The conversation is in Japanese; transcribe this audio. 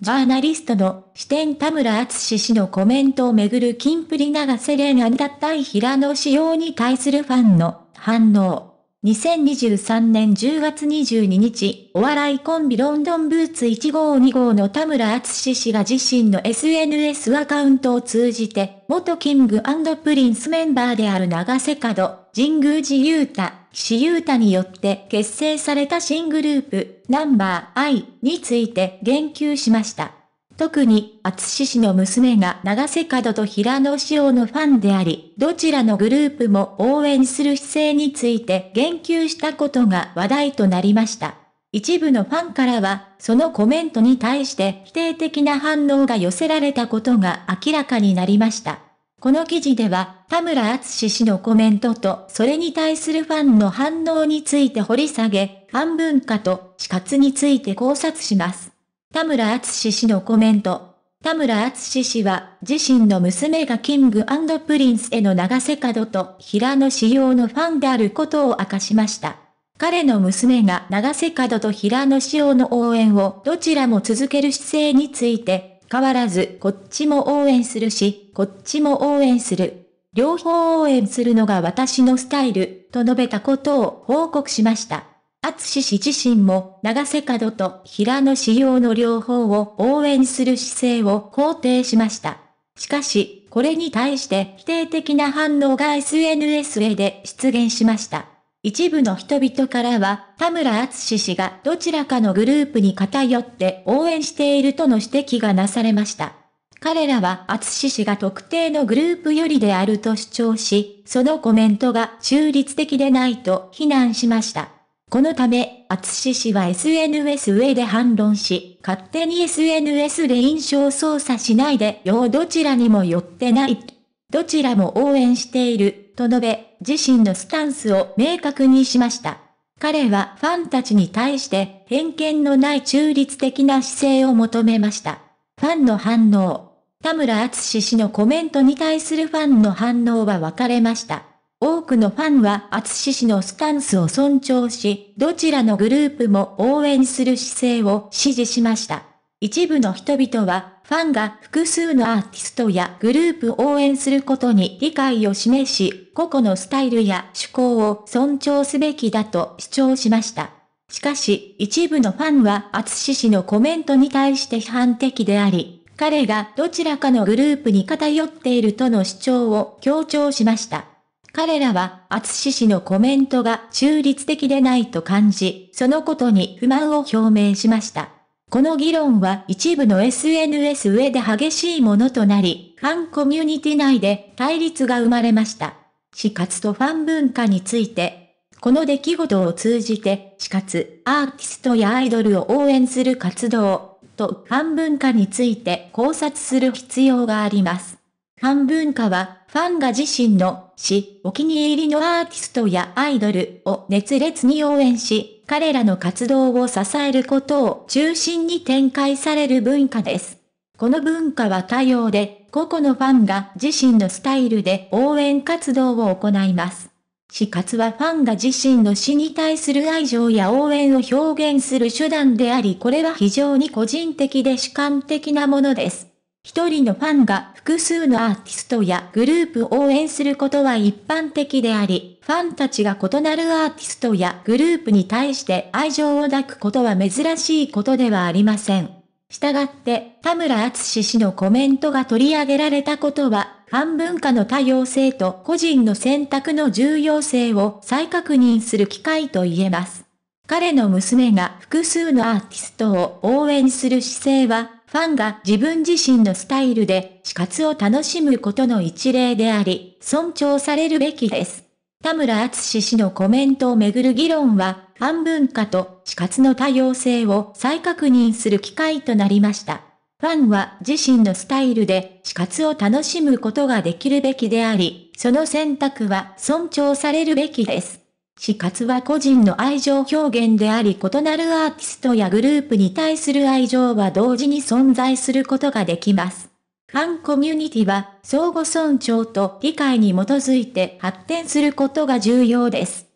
ジャーナリストの視点田村厚氏のコメントをめぐる金プリ長瀬恋愛たい平野仕様に対するファンの反応。2023年10月22日、お笑いコンビロンドンブーツ1号2号の田村厚氏が自身の SNS アカウントを通じて、元キングプリンスメンバーである長瀬角、神宮寺勇太、岸優太によって結成された新グループ、ナンバー I について言及しました。特に、厚氏の娘が長瀬角と平野紫耀のファンであり、どちらのグループも応援する姿勢について言及したことが話題となりました。一部のファンからは、そのコメントに対して否定的な反応が寄せられたことが明らかになりました。この記事では、田村厚氏のコメントと、それに対するファンの反応について掘り下げ、ファン文化と死活について考察します。田村厚氏のコメント。田村厚氏は、自身の娘がキングプリンスへの流瀬角と平野志様のファンであることを明かしました。彼の娘が長瀬角と平野志様の応援をどちらも続ける姿勢について、変わらずこっちも応援するし、こっちも応援する。両方応援するのが私のスタイル、と述べたことを報告しました。厚志氏自身も、長瀬角と平野仕様の両方を応援する姿勢を肯定しました。しかし、これに対して否定的な反応が SNS へで出現しました。一部の人々からは、田村厚氏がどちらかのグループに偏って応援しているとの指摘がなされました。彼らは厚氏が特定のグループよりであると主張し、そのコメントが中立的でないと非難しました。このため、厚氏は SNS 上で反論し、勝手に SNS で印象操作しないでようどちらにも寄ってない。どちらも応援していると述べ、自身のスタンスを明確にしました。彼はファンたちに対して偏見のない中立的な姿勢を求めました。ファンの反応。田村厚氏のコメントに対するファンの反応は分かれました。多くのファンは厚氏のスタンスを尊重し、どちらのグループも応援する姿勢を支持しました。一部の人々は、ファンが複数のアーティストやグループを応援することに理解を示し、個々のスタイルや趣向を尊重すべきだと主張しました。しかし、一部のファンは、厚氏のコメントに対して批判的であり、彼がどちらかのグループに偏っているとの主張を強調しました。彼らは、厚氏のコメントが中立的でないと感じ、そのことに不満を表明しました。この議論は一部の SNS 上で激しいものとなり、ファンコミュニティ内で対立が生まれました。死活とファン文化について、この出来事を通じて、死活、アーティストやアイドルを応援する活動、とファン文化について考察する必要があります。ファン文化は、ファンが自身の死、お気に入りのアーティストやアイドルを熱烈に応援し、彼らの活動を支えることを中心に展開される文化です。この文化は多様で、個々のファンが自身のスタイルで応援活動を行います。死活はファンが自身の死に対する愛情や応援を表現する手段であり、これは非常に個人的で主観的なものです。一人のファンが複数のアーティストやグループを応援することは一般的であり、ファンたちが異なるアーティストやグループに対して愛情を抱くことは珍しいことではありません。したがって、田村厚氏のコメントが取り上げられたことは、半文化の多様性と個人の選択の重要性を再確認する機会と言えます。彼の娘が複数のアーティストを応援する姿勢は、ファンが自分自身のスタイルで死活を楽しむことの一例であり、尊重されるべきです。田村厚氏のコメントをめぐる議論は、ファン文化と死活の多様性を再確認する機会となりました。ファンは自身のスタイルで死活を楽しむことができるべきであり、その選択は尊重されるべきです。死活は個人の愛情表現であり異なるアーティストやグループに対する愛情は同時に存在することができます。ファンコミュニティは相互尊重と理解に基づいて発展することが重要です。